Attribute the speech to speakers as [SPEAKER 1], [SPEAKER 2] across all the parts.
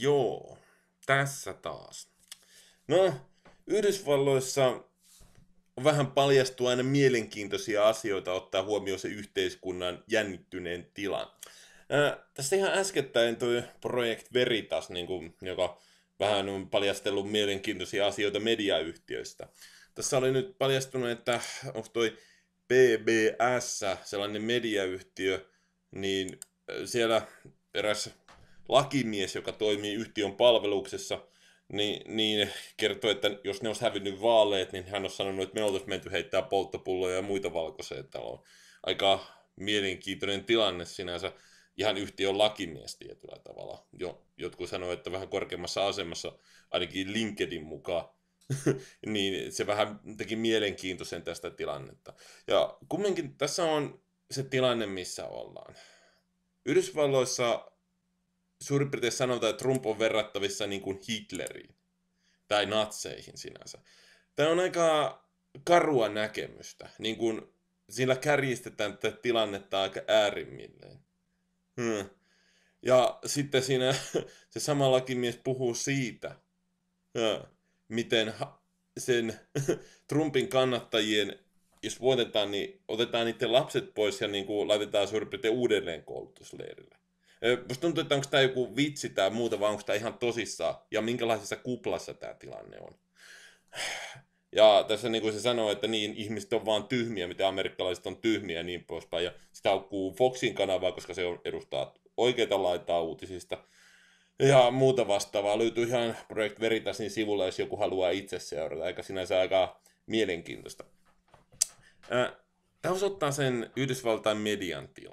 [SPEAKER 1] Joo, tässä taas. No, Yhdysvalloissa vähän paljastuu aina mielenkiintoisia asioita ottaa huomioon se yhteiskunnan jännittyneen tilan. Ää, tässä ihan äskettäin toi Project Veritas, niin kuin, joka vähän on paljastellut mielenkiintoisia asioita mediayhtiöistä. Tässä oli nyt paljastunut, että onko toi PBS, sellainen mediayhtiö, niin siellä eräs lakimies, joka toimii yhtiön palveluksessa, niin, niin kertoi, että jos ne olisi hävinnyt vaaleet, niin hän on sanonut, että me oltaisiin menty heittää polttopulloja ja muita valkoiseen taloon. Aika mielenkiintoinen tilanne sinänsä. Ihan yhtiön lakimies tietyllä tavalla. Jo, jotkut sanoivat, että vähän korkeammassa asemassa, ainakin LinkedIn mukaan, niin se vähän teki mielenkiintoisen tästä tilannetta. Ja kumminkin tässä on se tilanne, missä ollaan. Yhdysvalloissa suurin piirtein sanotaan, että Trump on verrattavissa niin kuin Hitleriin tai natseihin sinänsä. Tämä on aika karua näkemystä, niin kuin sillä kärjistetään tätä tilannetta aika äärimmilleen. Hmm. Ja sitten siinä se sama lakimies puhuu siitä, hmm, miten sen Trumpin kannattajien, jos voitetaan, niin otetaan niiden lapset pois ja niin kuin laitetaan suurin piirtein uudelleen koulutusleirille. Musta tuntuu, että onko tämä joku vitsi tai muuta, vai onko tämä ihan tosissaan, ja minkälaisessa kuplassa tämä tilanne on. Ja tässä niin kuin se sanoo, että niin ihmiset on vaan tyhmiä, mitä amerikkalaiset on tyhmiä ja niin poispäin. Ja sitä aukkuu Foxin kanavaa, koska se edustaa oikeita laitaa uutisista. Ja muuta vastaavaa löytyy ihan Project Veritasin sivulla, jos joku haluaa itse seurata. Eikä sinänsä aika mielenkiintoista. Tämä osoittaa sen Yhdysvaltain median tilan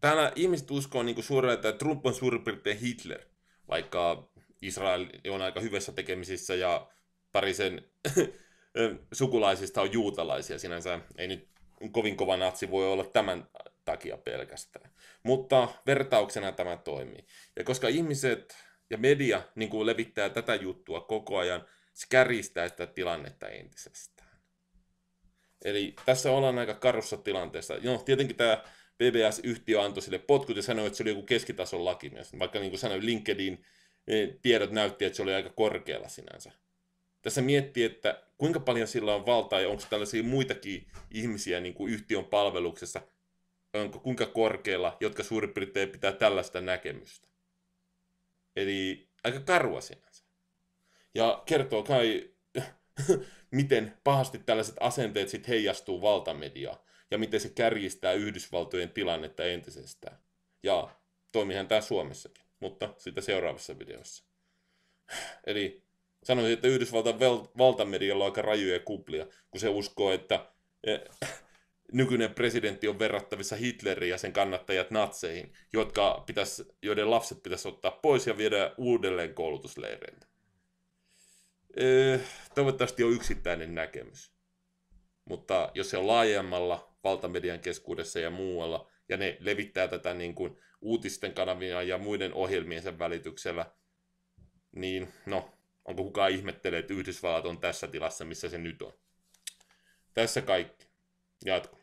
[SPEAKER 1] täällä ihmiset uskoo niin suoraan, että Trump on suurin piirtein Hitler, vaikka Israel on aika hyvässä tekemisissä ja parisen sukulaisista on juutalaisia. Sinänsä ei nyt kovin kova natsi voi olla tämän takia pelkästään. Mutta vertauksena tämä toimii. Ja koska ihmiset ja media niin kuin levittää tätä juttua koko ajan, se kärjistää sitä tilannetta entisestään. Eli tässä ollaan aika karussa tilanteessa. No, tietenkin tämä PBS-yhtiö antoi sille potkut ja sanoi, että se oli joku keskitason lakimies. Vaikka niin kuin sanoin, LinkedIn tiedot näytti, että se oli aika korkealla sinänsä. Tässä miettii, että kuinka paljon sillä on valtaa ja onko tällaisia muitakin ihmisiä niin kuin yhtiön palveluksessa, onko kuinka korkealla, jotka suurin piirtein pitää tällaista näkemystä. Eli aika karua sinänsä. Ja kertoo kai, miten pahasti tällaiset asenteet sitten heijastuu valtamediaan ja miten se kärjistää Yhdysvaltojen tilannetta entisestään. Ja toimihan tämä Suomessakin, mutta sitä seuraavassa videossa. Eli sanoisin, että Yhdysvaltain valtamedialla on aika rajuja kuplia, kun se uskoo, että e, nykyinen presidentti on verrattavissa Hitleriin ja sen kannattajat natseihin, jotka pitäisi, joiden lapset pitäisi ottaa pois ja viedä uudelleen koulutusleireille. Toivottavasti on yksittäinen näkemys. Mutta jos se on laajemmalla valtamedian keskuudessa ja muualla, ja ne levittää tätä niin kuin uutisten kanavia ja muiden ohjelmiensa välityksellä, niin no, onko kukaan ihmettelee, että Yhdysvallat on tässä tilassa, missä se nyt on. Tässä kaikki. Jatko.